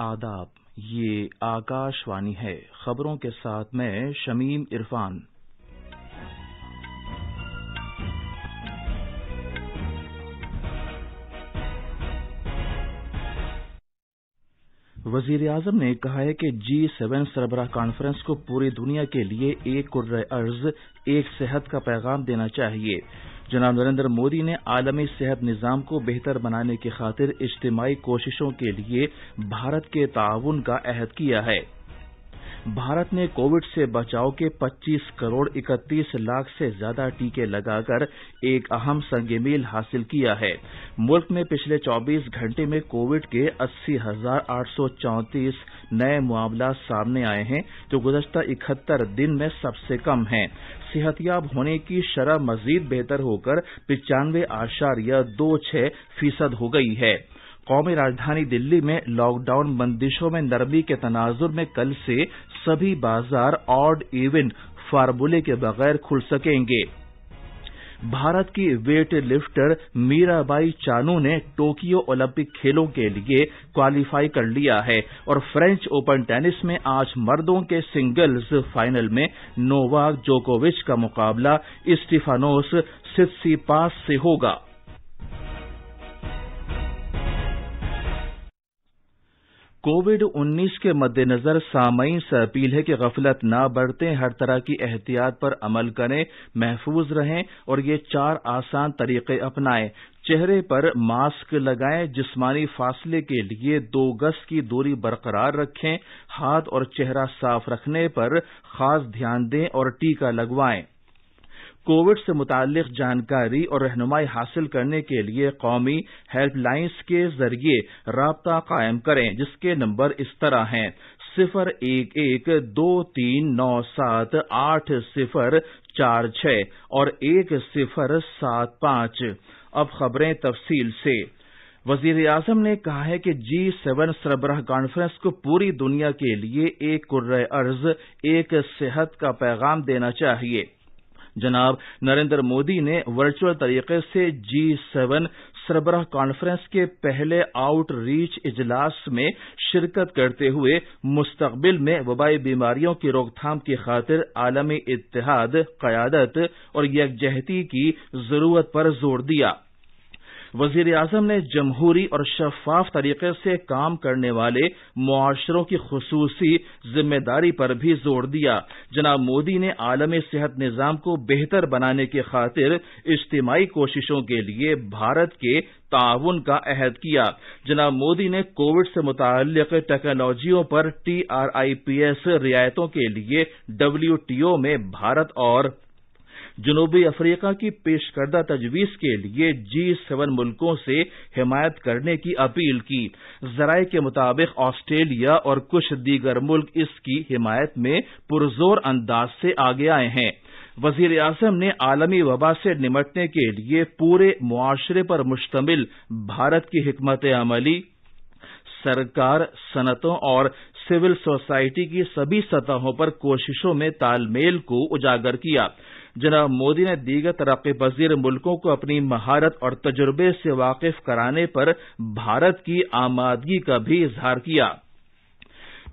आदाब ये आकाशवाणी है खबरों के साथ मैं शमीम इरफान वजीर आजम ने कहा है कि जी सेवन सरबराह कॉन्फ्रेंस को पूरी दुनिया के लिए एक कुर्र अर्ज एक सेहत का पैगाम देना चाहिए जनाब नरेंद्र मोदी ने आलमी सेहत निज़ाम को बेहतर बनाने की खातिर इज्तमाही कोशिशों के लिए भारत के ताउन का अहद किया है भारत ने कोविड से बचाव के 25 करोड़ 31 लाख से ज्यादा टीके लगाकर एक अहम मील हासिल किया है मुल्क में पिछले 24 घंटे में कोविड के अस्सी नए मामला सामने आए हैं जो गुजशत इकहत्तर दिन में सबसे कम हैं सेहतयाब होने की शरह मजीद बेहतर होकर पिचानवे आशार्य दो छह फीसद हो गई है कौमी राजधानी दिल्ली में लॉकडाउन बंदिशों में नरमी के तनाजुर में कल से सभी बाजार ऑड इवन फार्मूले के बगैर खुल सकेंगे भारत की वेट लिफ्टर मीराबाई चानू ने टोक्यो ओलंपिक खेलों के लिए क्वालीफाई कर लिया है और फ्रेंच ओपन टेनिस में आज मर्दों के सिंगल्स फाइनल में नोवाक जोकोविच का मुकाबला स्टीफानोस सिपास से होगा कोविड उन्नीस के मद्देनजर सामयी से अपील है कि गफलत न बरतें हर तरह की एहतियात पर अमल करें महफूज रहें और ये चार आसान तरीके अपनाएं चेहरे पर मास्क लगाएं जिस्मानी फासले के लिए दो गज की दूरी बरकरार रखें हाथ और चेहरा साफ रखने पर खास ध्यान दें और टीका लगवाएं कोविड से म्तल्लिक जानकारी और रहनुमाई हासिल करने के लिए कौमी हेल्पलाइंस के जरिए रबता कायम करें जिसके नंबर इस तरह हैं सिफर एक एक दो तीन नौ सात आठ सिफर चार छ और एक सिफर सात पांच अब खबरें तफसील से वजीर आजम ने कहा है कि जी सेवन सरबराह कॉन्फ्रेंस को पूरी दुनिया के लिए एक कुर्र अर्ज एक सेहत का पैगाम देना चाहिए जनाब नरेन्द्र मोदी ने वर्चुअल तरीके से जी सेवन सरबराह कॉन्फ्रेंस के पहले आउटरीच इजलास में शिरकत करते हुए मुस्तबिल में वबाई बीमारियों की रोकथाम की खातिर आलमी इतिहाद क्यादत और यकजहती की जरूरत पर जोर दिया वजीर आजम ने जमहूरी और शफाफ तरीके से काम करने वाले माशरों की खसूसी जिम्मेदारी पर भी जोर दिया जनाब मोदी ने आलमी सेहत निज़ाम को बेहतर बनाने की खातिर इज्तिमाही कोशिशों के लिए भारत के ताउन का अहद किया जनाब मोदी ने कोविड से मुतल टेक्नोलॉजियों पर T R I P S रियायतों के लिए डब्ल्यू टी ओ में भारत और जनूबी अफ्रीका की पेशकर्दा तजवीज के लिए जी सेवन मुल्कों से हिमायत करने की अपील की जराये के मुताबिक ऑस्ट्रेलिया और कुछ दीगर मुल्क इसकी हिमायत में पुरजोर अंदाज से आगे आए हैं वजीर अजम ने आलमी वबा से निमटने के लिए पूरे मुआशरे पर मुश्तमिल भारत की हमत अमली सरकार सनतों और सिविल सोसाइटी की सभी सतहों पर कोशिशों में तालमेल को उजागर किया जनाब मोदी ने दीगर तरक्की पजीर मुल्कों को अपनी महारत और तजुर्बे से वाकिफ कराने पर भारत की आमादगी का भी इजहार किया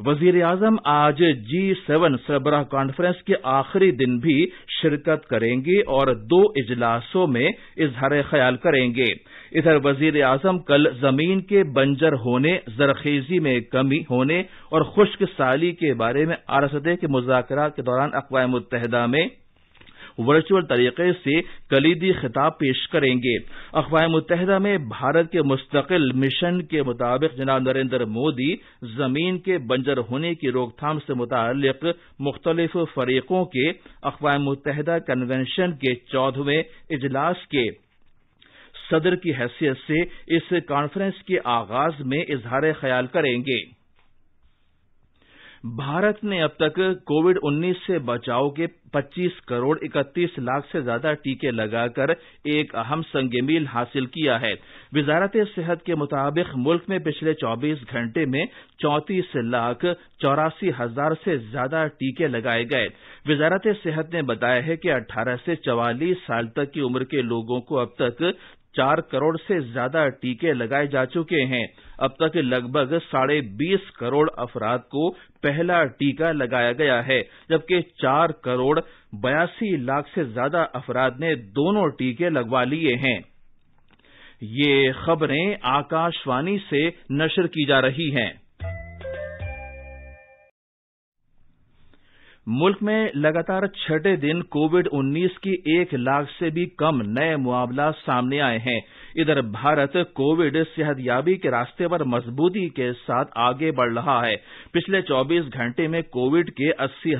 वजीर आजम आज जी सेवन सरबराह कॉन्फ्रेंस के आखिरी दिन भी शिरकत करेंगे और दो इजलासों में इजहार ख्याल करेंगे इधर वजीर आजम कल जमीन के बंजर होने जरखेजी में कमी होने और खुश्क साली के बारे में आरसदे के मुजाकर के दौरान अकवा मुतहदा में वर्चुअल तरीके से कलीदी खिताब पेश करेंगे अकवा मुतहदा में भारत के मुस्तकिल मिशन के मुताबिक जनाब नरेंद्र मोदी जमीन के बंजर होने की रोकथाम से मुतक मुख्तलिफ फरीकों के अकवा मुतहदा कन्वेंशन के चौदहवें इजलास के सदर की हैसियत से इस कॉन्फ्रेंस के आगाज में इजहार ख्याल करेंगे भारत ने अब तक कोविड 19 से बचाव के 25 करोड़ 31 लाख से ज्यादा टीके लगाकर एक अहम मील हासिल किया है वजारत सेहत के मुताबिक मुल्क में पिछले 24 घंटे में चौंतीस लाख चौरासी हजार से ज्यादा टीके लगाए गए वजारत सेहत ने बताया है कि 18 से 44 साल तक की उम्र के लोगों को अब तक चार करोड़ से ज्यादा टीके लगाए जा चुके हैं अब तक लगभग साढ़े बीस करोड़ अफराद को पहला टीका लगाया गया है जबकि चार करोड़ बयासी लाख से ज्यादा अफराद ने दोनों टीके लगवा लिए हैं ये खबरें आकाशवाणी से नशर की जा रही हैं मुल्क में लगातार छठे दिन कोविड 19 की एक लाख से भी कम नए मामला सामने आए हैं इधर भारत कोविड सेहतयाबी के रास्ते पर मजबूती के साथ आगे बढ़ रहा है पिछले 24 घंटे में कोविड के अस्सी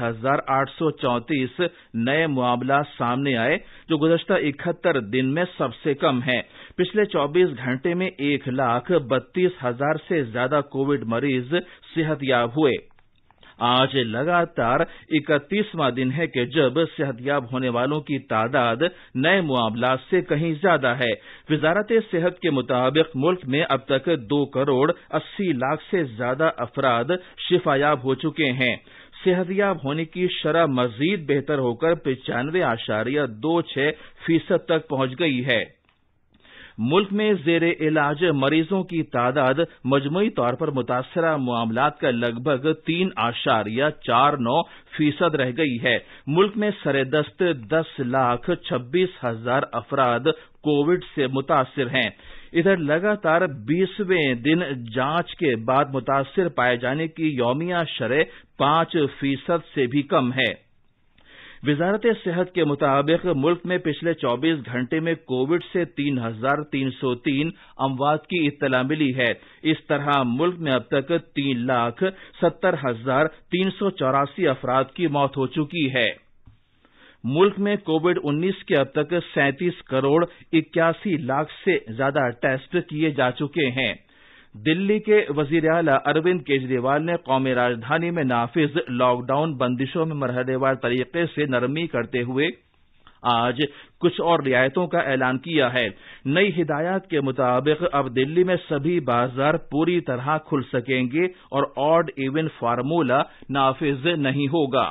नए मामला सामने आए जो गुजश्ता इकहत्तर दिन में सबसे कम है पिछले 24 घंटे में एक लाख बत्तीस हजार से ज्यादा कोविड मरीज सेहतयाब हुए आज लगातार इकतीसवां दिन है कि जब सेहतयाब होने वालों की तादाद नए मामला से कहीं ज्यादा है वजारत सेहत के मुताबिक मुल्क में अब तक दो करोड़ अस्सी लाख से ज्यादा अफराद शिफायाब हो चुके हैं सेहतयाब होने की शरह मजीद बेहतर होकर पिचानवे आशारिया दो छह फीसद तक पहुंच गई है मुल्क में जेर इलाज मरीजों की तादाद मजमुई तौर पर मुतासरा मामला का लगभग तीन या चार नौ फीसद रह गई है मुल्क में सरदस्त दस लाख छब्बीस हजार अफराद कोविड से मुतासर हैं इधर लगातार बीसवें दिन जांच के बाद मुतासर पाए जाने की यौमिया शरह पांच फीसद से भी कम है वजारत सेहत के मुताबिक मुल्क में पिछले चौबीस घंटे में कोविड से तीन हजार तीन सौ तीन अमवात की इत्तला मिली है इस तरह मुल्क में अब तक तीन लाख सत्तर हजार तीन सौ चौरासी अफराद की मौत हो चुकी है मुल्क में कोविड 19 के अब तक सैंतीस करोड़ इक्यासी लाख से ज्यादा टेस्ट किए जा चुके हैं दिल्ली के वजीर अला अरविंद केजरीवाल ने कौमी राजधानी में नाफिज लॉकडाउन बंदिशों में मरहलेवार तरीके से नरमी करते हुए आज कुछ और रियायतों का ऐलान किया है नई हिदायत के मुताबिक अब दिल्ली में सभी बाजार पूरी तरह खुल सकेंगे और ऑड इवन फार्मूला नाफिज नहीं होगा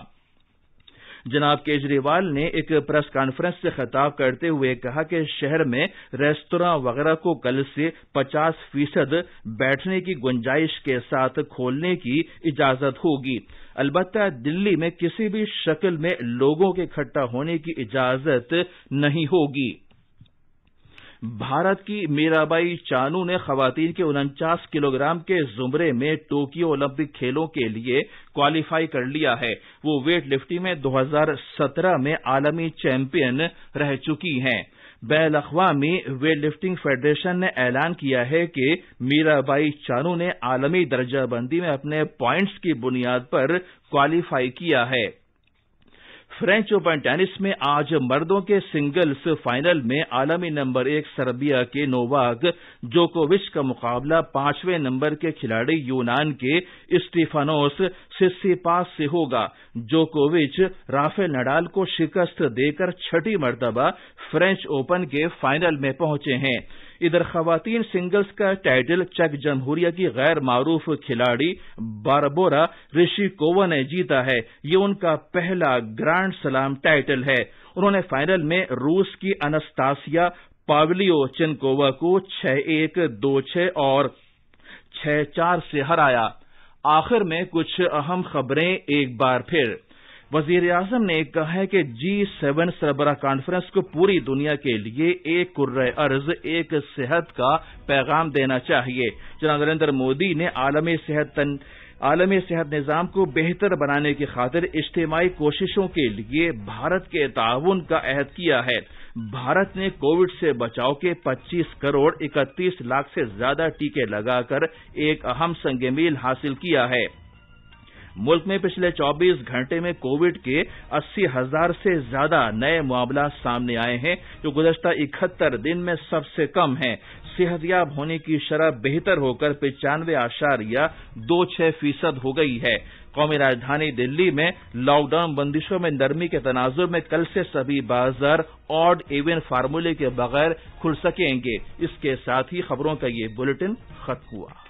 जनाब केजरीवाल ने एक प्रेस कॉन्फ्रेंस से खिताब करते हुए कहा कि शहर में रेस्तरां वगैरह को कल से पचास फीसद बैठने की गुंजाइश के साथ खोलने की इजाजत होगी अलबत् दिल्ली में किसी भी शक्ल में लोगों के इकट्ठा होने की इजाजत नहीं होगी भारत की मीराबाई चानू ने खातन के उनचास किलोग्राम के जुमरे में टोक्यो ओलंपिक खेलों के लिए क्वालीफाई कर लिया है वो वेट लिफ्टिंग में 2017 में आलमी चैंपियन रह चुकी हैं बैल अवी वेट लिफ्टिंग फेडरेशन ने ऐलान किया है कि मीराबाई चानू ने आलमी दर्जाबंदी में अपने पॉइंट्स की बुनियाद पर क्वालीफाई किया है फ्रेंच ओपन टेनिस में आज मर्दों के सिंगल्स फाइनल में आलमी नंबर एक सर्बिया के नोवाक जोकोविच का मुकाबला पांचवें नंबर के खिलाड़ी यूनान के स्टीफानोस सिस्सीपास से होगा जोकोविच राफेल नडाल को शिकस्त देकर छठी मर्तबा फ्रेंच ओपन के फाइनल में पहुंचे हैं इधर खवतन सिंगल्स का टाइटल चेक जमहूरिया की गैर मारूफ खिलाड़ी बारबोरा कोवा ने जीता है ये उनका पहला ग्रैंड सलाम टाइटल है उन्होंने फाइनल में रूस की अनस्तासिया पावलियो चिनकोवा को छह एक दो छह और छह चार से हराया आखिर में कुछ अहम खबरें एक बार फिर वजीर अजम ने कहा है कि जी सेवन सरबरा कॉन्फ्रेंस को पूरी दुनिया के लिए एक कुर्र अर्ज एक सेहत का पैगाम देना चाहिए जनाब नरेंद्र मोदी ने आलमी सेहत तन, आलमी सेहत निज़ाम को बेहतर बनाने की खातिर इज्तमाही कोशिशों के लिए भारत के ताउन का अहद किया है भारत ने कोविड से बचाव के 25 करोड़ 31 लाख से ज्यादा टीके लगाकर एक अहम संगमील हासिल किया है मुल्क में पिछले 24 घंटे में कोविड के अस्सी हजार से ज्यादा नए मामला सामने आए हैं जो गुजशत इकहत्तर दिन में सबसे कम है सेहतयाब होने की शरह बेहतर होकर पिचानवे आशारिया दो छह फीसद हो गई है कौमी राजधानी दिल्ली में लॉकडाउन बंदिशों में नरमी के तनाजुर में कल से सभी बाजार ऑड इवन फार्मूले के बगैर खुल सकेंगे इसके साथ ही खबरों का ये बुलेटिन खत्म हुआ